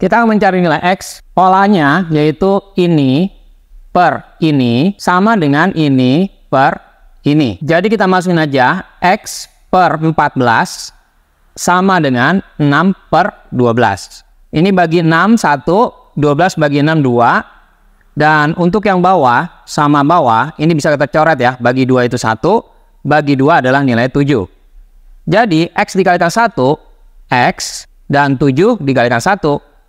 Kita mencari nilai X, polanya yaitu ini per ini sama dengan ini per ini. Jadi kita masukin aja X per 14 sama dengan 6 per 12. Ini bagi 6, 1, 12 bagi 6, 2. Dan untuk yang bawah sama bawah, ini bisa kita coret ya. Bagi 2 itu 1, bagi 2 adalah nilai 7. Jadi X dikalikan 1, X, dan 7 dikalikan 1,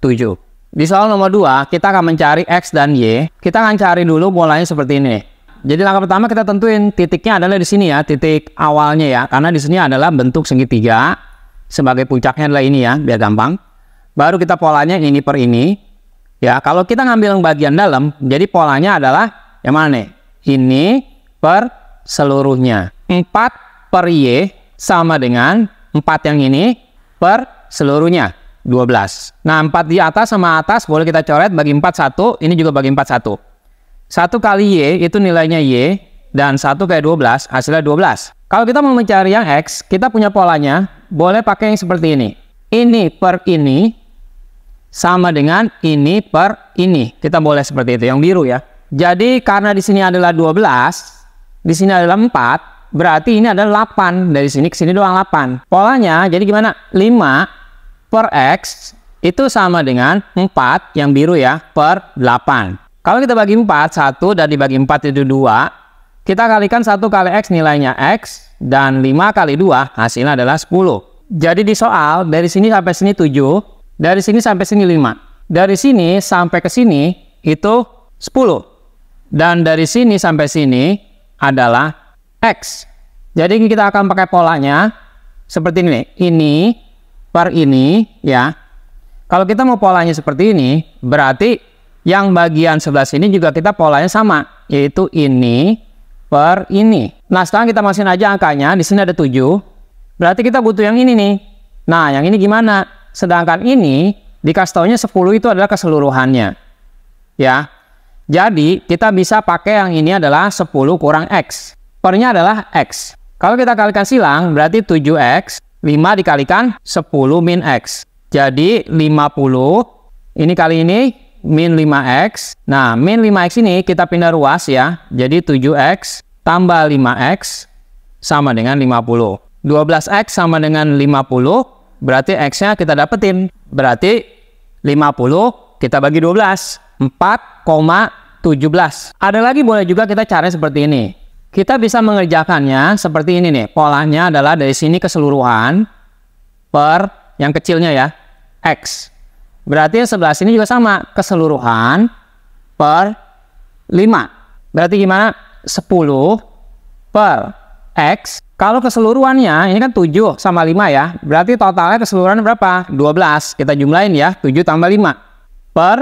7. Di soal nomor 2, kita akan mencari X dan Y. Kita akan cari dulu polanya seperti ini. Jadi langkah pertama kita tentuin titiknya adalah di sini ya, titik awalnya ya. Karena di sini adalah bentuk segitiga. Sebagai puncaknya adalah ini ya, biar gampang. Baru kita polanya ini per ini. Ya, kalau kita ngambil yang bagian dalam, jadi polanya adalah yang mana nih? Ini per seluruhnya. 4 per Y sama dengan 4 yang ini per seluruhnya. 12. Nah, 4 di atas sama atas boleh kita coret bagi 4 1, ini juga bagi 4 1. 1 kali Y itu nilainya Y dan 1 kayak 12 hasilnya 12. Kalau kita mau mencari yang X, kita punya polanya, boleh pakai yang seperti ini. Ini per ini sama dengan ini per ini. Kita boleh seperti itu, yang biru ya. Jadi karena di sini adalah 12, di sini adalah 4, berarti ini adalah 8. Dari sini ke sini doang 8. Polanya jadi gimana? 5 per X itu sama dengan 4 yang biru ya per 8. Kalau kita bagi 4, 1 dan dibagi 4 itu 2, kita kalikan 1 kali X nilainya X dan 5 kali 2 hasilnya adalah 10. Jadi di soal dari sini sampai sini 7, dari sini sampai sini 5. Dari sini sampai ke sini itu 10. Dan dari sini sampai sini adalah X. Jadi kita akan pakai polanya seperti ini. Ini per ini ya. Kalau kita mau polanya seperti ini, berarti yang bagian sebelah sini juga kita polanya sama, yaitu ini per ini. Nah, sekarang kita masukin aja angkanya, di sini ada 7. Berarti kita butuh yang ini nih. Nah, yang ini gimana? Sedangkan ini di kastonya 10 itu adalah keseluruhannya. Ya. Jadi, kita bisa pakai yang ini adalah 10 kurang X. Pernya adalah X. Kalau kita kalikan silang, berarti 7X 5 dikalikan 10 min X. Jadi 50, ini kali ini min 5X. Nah, min 5X ini kita pindah ruas ya. Jadi 7X tambah 5X sama dengan 50. 12X sama dengan 50, berarti X-nya kita dapetin. Berarti 50 kita bagi 12, 4,17. Ada lagi boleh juga kita cari seperti ini. Kita bisa mengerjakannya seperti ini nih. Polanya adalah dari sini keseluruhan per yang kecilnya ya, X. Berarti yang sebelah sini juga sama, keseluruhan per 5. Berarti gimana? 10 per X. Kalau keseluruhannya, ini kan 7 sama 5 ya. Berarti totalnya keseluruhan berapa? 12. Kita jumlahin ya, 7 tambah 5. Per,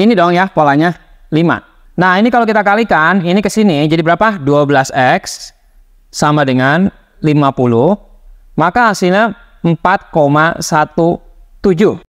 ini dong ya polanya, 5. Nah, ini kalau kita kalikan, ini ke sini jadi berapa? 12x sama dengan 50. Maka hasilnya 4,17.